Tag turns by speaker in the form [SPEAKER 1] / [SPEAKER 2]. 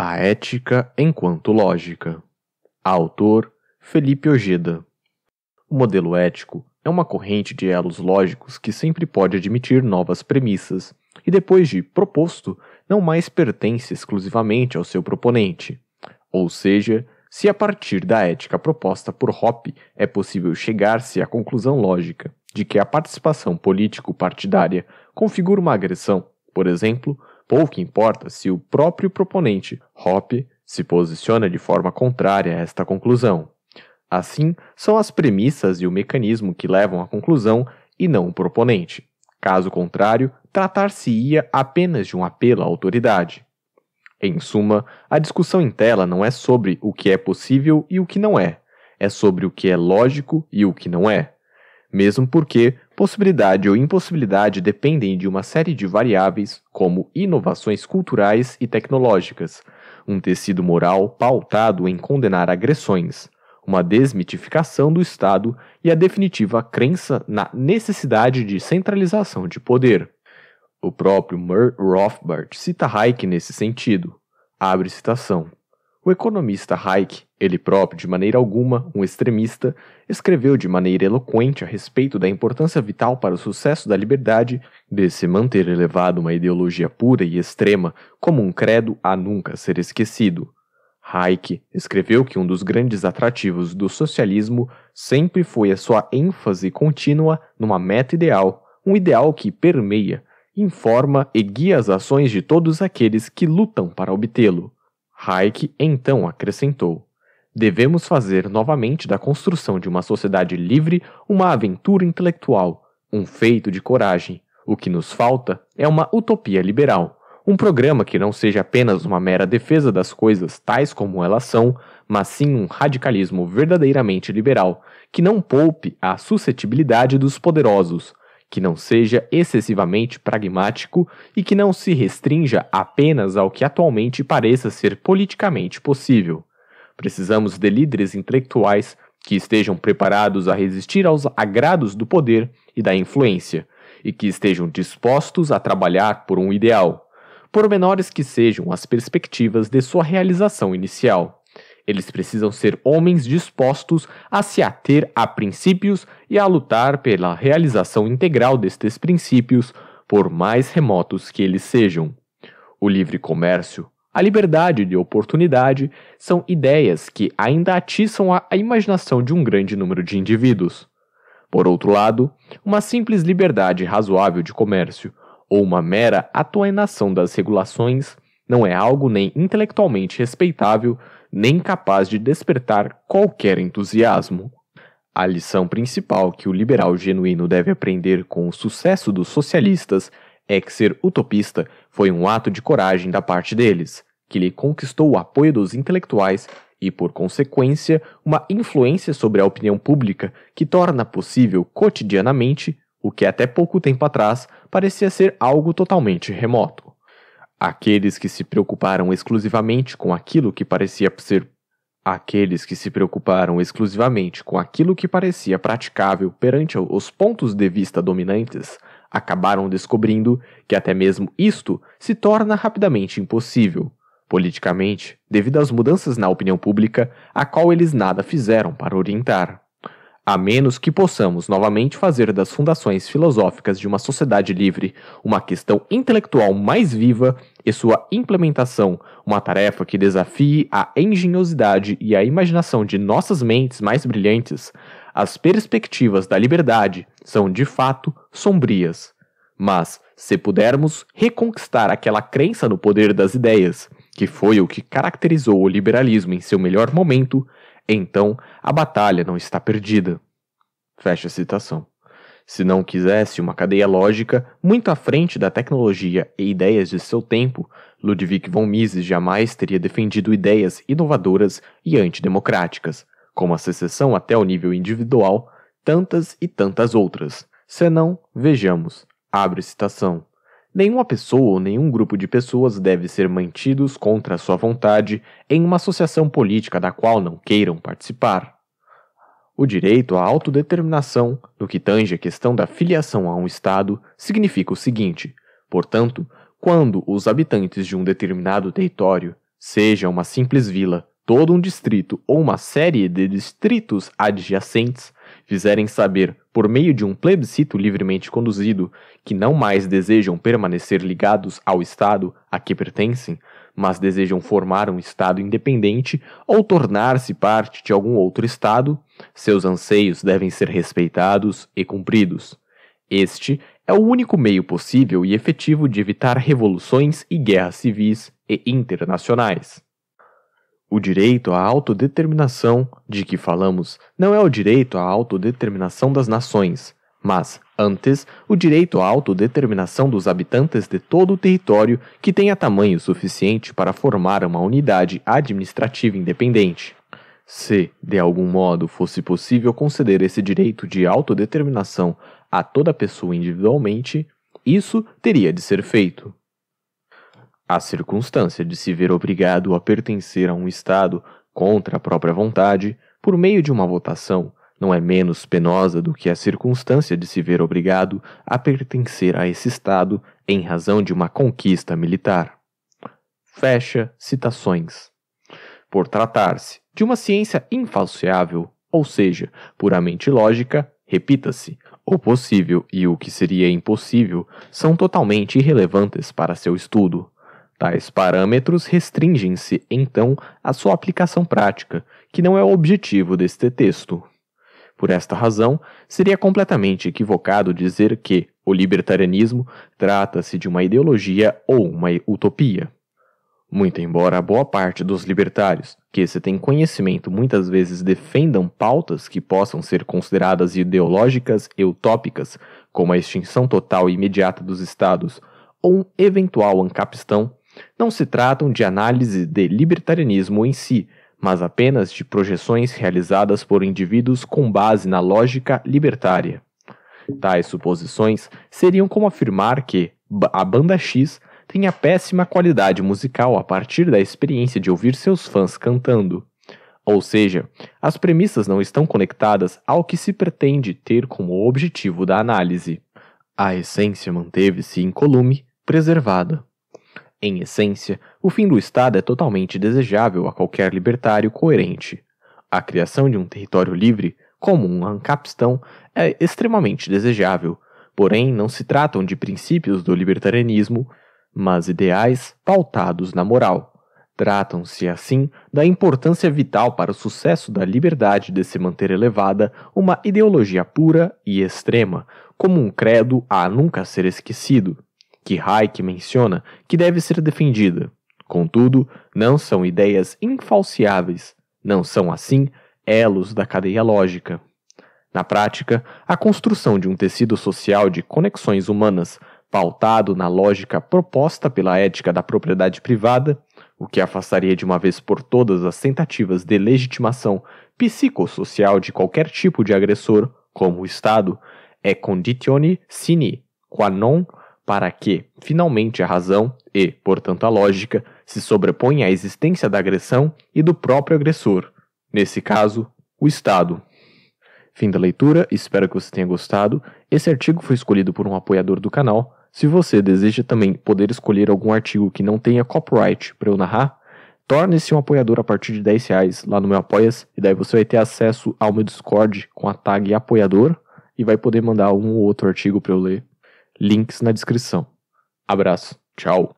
[SPEAKER 1] A Ética enquanto Lógica. Autor Felipe Ojeda. O modelo ético é uma corrente de elos lógicos que sempre pode admitir novas premissas e, depois de proposto, não mais pertence exclusivamente ao seu proponente. Ou seja, se a partir da ética proposta por Hoppe é possível chegar-se à conclusão lógica de que a participação político-partidária configura uma agressão, por exemplo, Pouco importa se o próprio proponente, Hoppe, se posiciona de forma contrária a esta conclusão. Assim, são as premissas e o mecanismo que levam à conclusão e não o proponente. Caso contrário, tratar-se-ia apenas de um apelo à autoridade. Em suma, a discussão em tela não é sobre o que é possível e o que não é, é sobre o que é lógico e o que não é mesmo porque possibilidade ou impossibilidade dependem de uma série de variáveis, como inovações culturais e tecnológicas, um tecido moral pautado em condenar agressões, uma desmitificação do Estado e a definitiva crença na necessidade de centralização de poder. O próprio Murray Rothbard cita Hayek nesse sentido. Abre citação. O economista Hayek, ele próprio de maneira alguma um extremista, escreveu de maneira eloquente a respeito da importância vital para o sucesso da liberdade de se manter elevado uma ideologia pura e extrema como um credo a nunca ser esquecido. Hayek escreveu que um dos grandes atrativos do socialismo sempre foi a sua ênfase contínua numa meta ideal, um ideal que permeia, informa e guia as ações de todos aqueles que lutam para obtê-lo. Hayek então acrescentou: devemos fazer novamente da construção de uma sociedade livre uma aventura intelectual, um feito de coragem. O que nos falta é uma utopia liberal, um programa que não seja apenas uma mera defesa das coisas tais como elas são, mas sim um radicalismo verdadeiramente liberal, que não poupe a suscetibilidade dos poderosos, que não seja excessivamente pragmático e que não se restrinja apenas ao que atualmente pareça ser politicamente possível. Precisamos de líderes intelectuais que estejam preparados a resistir aos agrados do poder e da influência, e que estejam dispostos a trabalhar por um ideal, por menores que sejam as perspectivas de sua realização inicial. Eles precisam ser homens dispostos a se ater a princípios e a lutar pela realização integral destes princípios, por mais remotos que eles sejam. O livre comércio, a liberdade de oportunidade são ideias que ainda atiçam a imaginação de um grande número de indivíduos. Por outro lado, uma simples liberdade razoável de comércio, ou uma mera atuação das regulações, não é algo nem intelectualmente respeitável, nem capaz de despertar qualquer entusiasmo. A lição principal que o liberal genuíno deve aprender com o sucesso dos socialistas é que ser utopista foi um ato de coragem da parte deles, que lhe conquistou o apoio dos intelectuais e, por consequência, uma influência sobre a opinião pública que torna possível cotidianamente o que até pouco tempo atrás parecia ser algo totalmente remoto. Aqueles que se preocuparam exclusivamente com aquilo que parecia ser aqueles que se preocuparam exclusivamente com aquilo que parecia praticável perante os pontos de vista dominantes acabaram descobrindo que até mesmo isto se torna rapidamente impossível, politicamente, devido às mudanças na opinião pública, a qual eles nada fizeram para orientar. A menos que possamos novamente fazer das fundações filosóficas de uma sociedade livre uma questão intelectual mais viva e sua implementação uma tarefa que desafie a engenhosidade e a imaginação de nossas mentes mais brilhantes, as perspectivas da liberdade são de fato sombrias. Mas, se pudermos reconquistar aquela crença no poder das ideias, que foi o que caracterizou o liberalismo em seu melhor momento, então, a batalha não está perdida. Fecha a citação. Se não quisesse uma cadeia lógica muito à frente da tecnologia e ideias de seu tempo, Ludwig von Mises jamais teria defendido ideias inovadoras e antidemocráticas, como a secessão até o nível individual, tantas e tantas outras. Senão, vejamos, abre citação, Nenhuma pessoa ou nenhum grupo de pessoas deve ser mantidos contra sua vontade em uma associação política da qual não queiram participar. O direito à autodeterminação, no que tange a questão da filiação a um Estado, significa o seguinte: portanto, quando os habitantes de um determinado território, seja uma simples vila, todo um distrito ou uma série de distritos adjacentes, fizerem saber, por meio de um plebiscito livremente conduzido, que não mais desejam permanecer ligados ao Estado a que pertencem, mas desejam formar um Estado independente ou tornar-se parte de algum outro Estado, seus anseios devem ser respeitados e cumpridos. Este é o único meio possível e efetivo de evitar revoluções e guerras civis e internacionais. O direito à autodeterminação de que falamos não é o direito à autodeterminação das nações, mas, antes, o direito à autodeterminação dos habitantes de todo o território que tenha tamanho suficiente para formar uma unidade administrativa independente. Se, de algum modo, fosse possível conceder esse direito de autodeterminação a toda pessoa individualmente, isso teria de ser feito. A circunstância de se ver obrigado a pertencer a um Estado contra a própria vontade, por meio de uma votação, não é menos penosa do que a circunstância de se ver obrigado a pertencer a esse Estado em razão de uma conquista militar. Fecha citações. Por tratar-se de uma ciência infalseável, ou seja, puramente lógica, repita-se, o possível e o que seria impossível são totalmente irrelevantes para seu estudo. Tais parâmetros restringem-se, então, à sua aplicação prática, que não é o objetivo deste texto. Por esta razão, seria completamente equivocado dizer que o libertarianismo trata-se de uma ideologia ou uma utopia. Muito embora boa parte dos libertários que se tem conhecimento muitas vezes defendam pautas que possam ser consideradas ideológicas e utópicas, como a extinção total e imediata dos estados ou um eventual ancapistão, não se tratam de análise de libertarianismo em si, mas apenas de projeções realizadas por indivíduos com base na lógica libertária. Tais suposições seriam como afirmar que a banda X tem a péssima qualidade musical a partir da experiência de ouvir seus fãs cantando. Ou seja, as premissas não estão conectadas ao que se pretende ter como objetivo da análise. A essência manteve-se incolume, preservada. Em essência, o fim do Estado é totalmente desejável a qualquer libertário coerente. A criação de um território livre, como um ancapistão, é extremamente desejável, porém não se tratam de princípios do libertarianismo, mas ideais pautados na moral. Tratam-se, assim, da importância vital para o sucesso da liberdade de se manter elevada uma ideologia pura e extrema, como um credo a nunca ser esquecido que Hayek menciona que deve ser defendida. Contudo, não são ideias infalciáveis, não são assim elos da cadeia lógica. Na prática, a construção de um tecido social de conexões humanas pautado na lógica proposta pela ética da propriedade privada, o que afastaria de uma vez por todas as tentativas de legitimação psicossocial de qualquer tipo de agressor, como o Estado, é conditione sine qua non para que, finalmente, a razão e, portanto, a lógica se sobreponha à existência da agressão e do próprio agressor, nesse caso, o Estado. Fim da leitura, espero que você tenha gostado. Esse artigo foi escolhido por um apoiador do canal. Se você deseja também poder escolher algum artigo que não tenha copyright para eu narrar, torne-se um apoiador a partir de 10 reais lá no meu Apoias, e daí você vai ter acesso ao meu Discord com a tag apoiador e vai poder mandar um ou outro artigo para eu ler. Links na descrição. Abraço. Tchau.